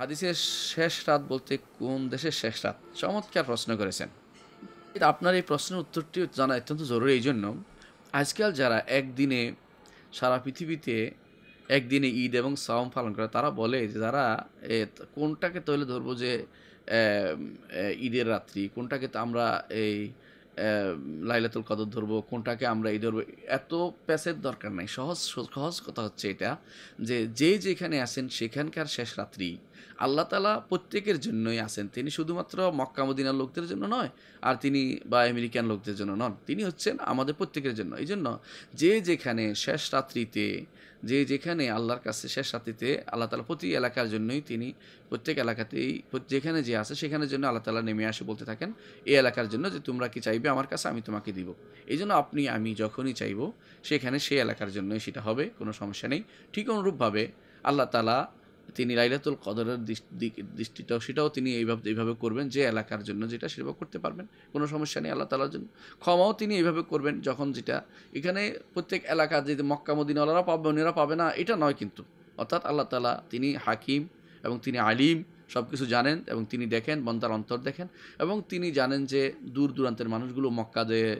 হাদিসের শেষ রাত বলতে কোন দেশের শেষ রাত চমৎকার প্রশ্ন করেছেন আপনার এই প্রশ্নের উত্তরটি জানা অত্যন্ত জরুরি এই জন্য আজকাল যারা একদিনে সারা পৃথিবীতে একদিনে ঈদ এবং সাওম পালন করে তারা বলে যে যারা কোনটাকে তৈলে ধরবো যে ঈদের রাত্রি কোনটাকে আমরা এই লাইলাতুল কদর ধরবো কোনটাকে আমরা এই ধরবো এত প্যাসের দরকার নাই সহজ সহজ কথা হচ্ছে এটা যে যে যেখানে আসেন সেখানকার শেষ রাত্রি আল্লাহ তালা প্রত্যেকের জন্যই আসেন তিনি শুধুমাত্র মক্কামদিনার লোকদের জন্য নয় আর তিনি বা আমেরিকান লোকদের জন্য নন তিনি হচ্ছেন আমাদের প্রত্যেকের জন্য এই জন্য যে যেখানে শেষ রাত্রিতে যে যেখানে আল্লাহর কাছে শেষ সাথীতে আল্লাহ তালা প্রতি এলাকার জন্যই তিনি প্রত্যেক এলাকাতেই যেখানে যে আছে সেখানে জন্য আল্লাহ তালা নেমে আসে বলতে থাকেন এই এলাকার জন্য যে তোমরা কি চাইবে আমার কাছে আমি তোমাকে দিব এই জন্য আপনি আমি যখনই চাইব সেখানে সেই এলাকার জন্যই সেটা হবে কোনো সমস্যা নেই ঠিক অনুরূপভাবে আল্লাহ তালা তিনি লাইলাতুল কদরের দৃষ্টিটাও সেটাও তিনি এইভাবে এইভাবে করবেন যে এলাকার জন্য যেটা সেভাবে করতে পারবেন কোনো সমস্যা নেই আল্লাহ তালার জন্য ক্ষমাও তিনি এইভাবে করবেন যখন যেটা এখানে প্রত্যেক এলাকা যে মক্কা মদিনওয়ালারা পাবে ওনারা পাবে না এটা নয় কিন্তু অর্থাৎ আল্লাহ তালা তিনি হাকিম এবং তিনি আলিম সব কিছু জানেন এবং তিনি দেখেন বন্দার অন্তর দেখেন এবং তিনি জানেন যে দূর দূরান্তের মানুষগুলো মক্কা দিয়ে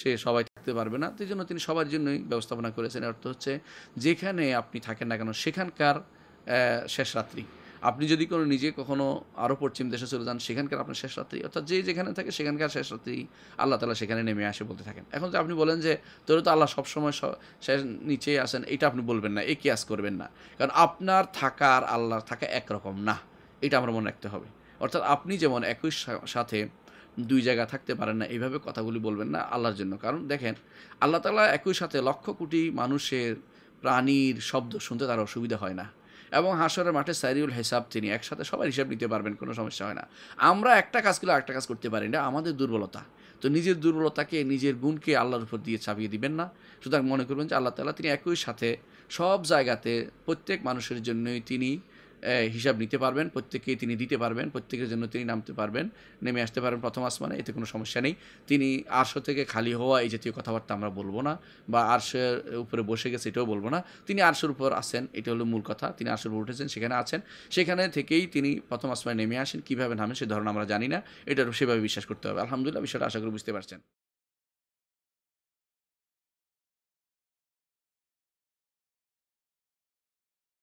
সে সবাই থাকতে পারবে না সেই জন্য তিনি সবার জন্যই ব্যবস্থাপনা করেছেন অর্থ হচ্ছে যেখানে আপনি থাকেন না কেন সেখানকার শেষ রাত্রি আপনি যদি কোনো নিজে কখনো আরও পশ্চিম দেশে চলে যান সেখানকার আপনার শেষ রাত্রি অর্থাৎ যে যেখানে থাকে সেখানকার শেষ রাত্রি আল্লাহ তালা সেখানে নেমে আসে বলতে থাকেন এখন যে আপনি বলেন যে তোর তো আল্লাহ সবসময় শেষ নিচে আসেন এটা আপনি বলবেন না এ কিয়াস করবেন না কারণ আপনার থাকা আর আল্লাহর থাকা একরকম না এটা আমার মনে রাখতে হবে অর্থাৎ আপনি যেমন একই সাথে দুই জায়গা থাকতে পারেন না এইভাবে কথাগুলি বলবেন না আল্লাহর জন্য কারণ দেখেন আল্লাহ তালা একই সাথে লক্ষ কোটি মানুষের প্রাণীর শব্দ শুনতে তার অসুবিধা হয় না এবং হাসরের মাঠে সাইরিউল হিসাব তিনি একসাথে সবার হিসাব নিতে পারবেন কোনো সমস্যা হয় না আমরা একটা কাজগুলো একটা কাজ করতে পারি না আমাদের দুর্বলতা তো নিজের দুর্বলতাকে নিজের গুণকে আল্লাহর উপর দিয়ে চাপিয়ে দিবেন না সুতরাং মনে করবেন যে আল্লাহ তালা তিনি একই সাথে সব জায়গাতে প্রত্যেক মানুষের জন্যই তিনি হিসাব নিতে পারবেন প্রত্যেককেই তিনি দিতে পারবেন প্রত্যেকের জন্য তিনি নামতে পারবেন নেমে আসতে পারবেন প্রথম আসমানে এতে কোনো সমস্যা নেই তিনি আরশো থেকে খালি হওয়া এই জাতীয় কথাবার্তা আমরা বলবো না বা আরশের উপরে বসে গেছে এটাও বলবো না তিনি আরশের উপর আসেন এটা হলো মূল কথা তিনি আর্শের উপর উঠেছেন সেখানে আছেন সেখানে থেকেই তিনি প্রথম আসমানে নেমে আসেন কীভাবে নামেন সে ধরন আমরা জানি না এটা সেভাবে বিশ্বাস করতে হবে আলহামদুলিল্লাহ বিষয়টা আশা করি বুঝতে পারছেন